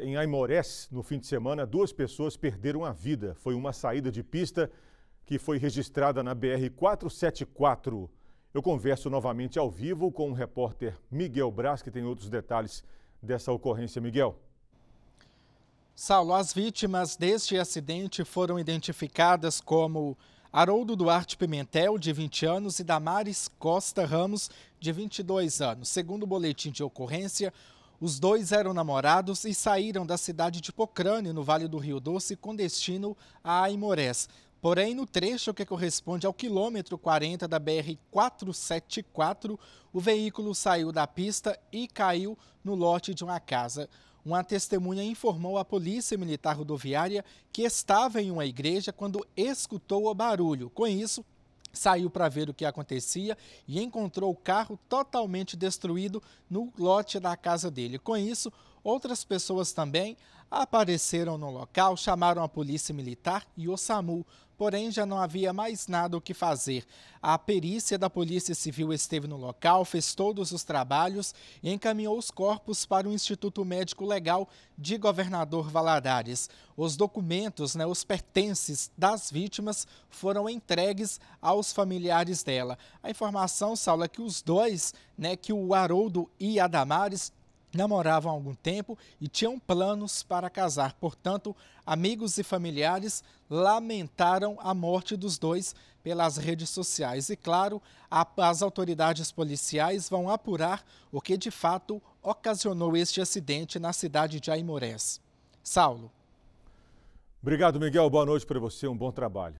Em Aimorés, no fim de semana, duas pessoas perderam a vida. Foi uma saída de pista que foi registrada na BR-474. Eu converso novamente ao vivo com o repórter Miguel Braz, que tem outros detalhes dessa ocorrência. Miguel. Saulo, as vítimas deste acidente foram identificadas como Haroldo Duarte Pimentel, de 20 anos, e Damares Costa Ramos, de 22 anos. Segundo o boletim de ocorrência, os dois eram namorados e saíram da cidade de Pocrânio, no Vale do Rio Doce, com destino a Aimorés. Porém, no trecho que corresponde ao quilômetro 40 da BR-474, o veículo saiu da pista e caiu no lote de uma casa. Uma testemunha informou à Polícia Militar Rodoviária que estava em uma igreja quando escutou o barulho. Com isso, saiu para ver o que acontecia e encontrou o carro totalmente destruído no lote da casa dele. Com isso, outras pessoas também apareceram no local, chamaram a polícia militar e o SAMU porém já não havia mais nada o que fazer. A perícia da Polícia Civil esteve no local, fez todos os trabalhos e encaminhou os corpos para o Instituto Médico Legal de Governador Valadares. Os documentos, né, os pertences das vítimas foram entregues aos familiares dela. A informação, Saula, é que os dois, né, que o Haroldo e a Damares namoravam há algum tempo e tinham planos para casar. Portanto, amigos e familiares lamentaram a morte dos dois pelas redes sociais. E, claro, a, as autoridades policiais vão apurar o que de fato ocasionou este acidente na cidade de Aimorés. Saulo. Obrigado, Miguel. Boa noite para você. Um bom trabalho.